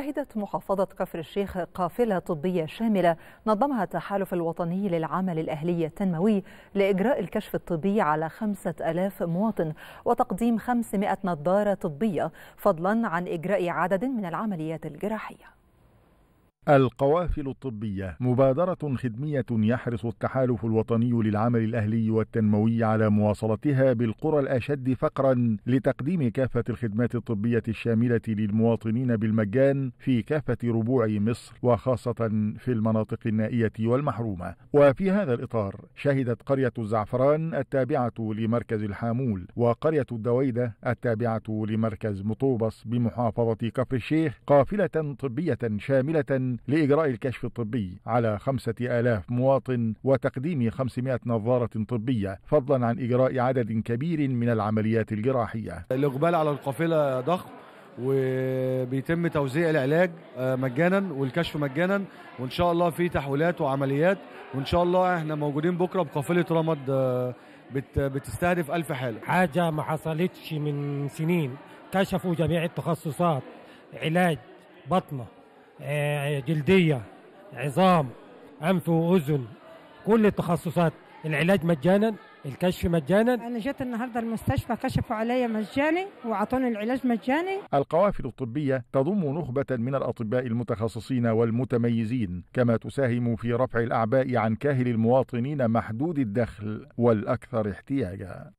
شهدت محافظة كفر الشيخ قافلة طبية شاملة نظمها التحالف الوطني للعمل الأهلي التنموي لإجراء الكشف الطبي على 5000 مواطن وتقديم 500 نظارة طبية فضلا عن إجراء عدد من العمليات الجراحية القوافل الطبية مبادرة خدمية يحرص التحالف الوطني للعمل الأهلي والتنموي على مواصلتها بالقرى الأشد فقرا لتقديم كافة الخدمات الطبية الشاملة للمواطنين بالمجان في كافة ربوع مصر وخاصة في المناطق النائية والمحرومة وفي هذا الإطار شهدت قرية الزعفران التابعة لمركز الحامول وقرية الدويدة التابعة لمركز مطوبس بمحافظة كفر الشيخ قافلة طبية شاملة لإجراء الكشف الطبي على خمسة آلاف مواطن وتقديم 500 نظارة طبية فضلا عن إجراء عدد كبير من العمليات الجراحية الإقبال على القافلة ضخم وبيتم توزيع العلاج آه، مجانا والكشف مجانا وان شاء الله في تحويلات وعمليات وان شاء الله احنا موجودين بكره بقافله رمد آه، بتستهدف ألف حاله حاجه ما حصلتش من سنين كشفوا جميع التخصصات علاج بطنه آه، جلدية عظام أنف وأذن كل التخصصات العلاج مجانا الكشف مجانا انا جيت النهارده المستشفى كشفوا عليا مجاني واعطوني العلاج مجاني القوافل الطبيه تضم نخبه من الاطباء المتخصصين والمتميزين كما تساهم في رفع الاعباء عن كاهل المواطنين محدود الدخل والاكثر احتياجا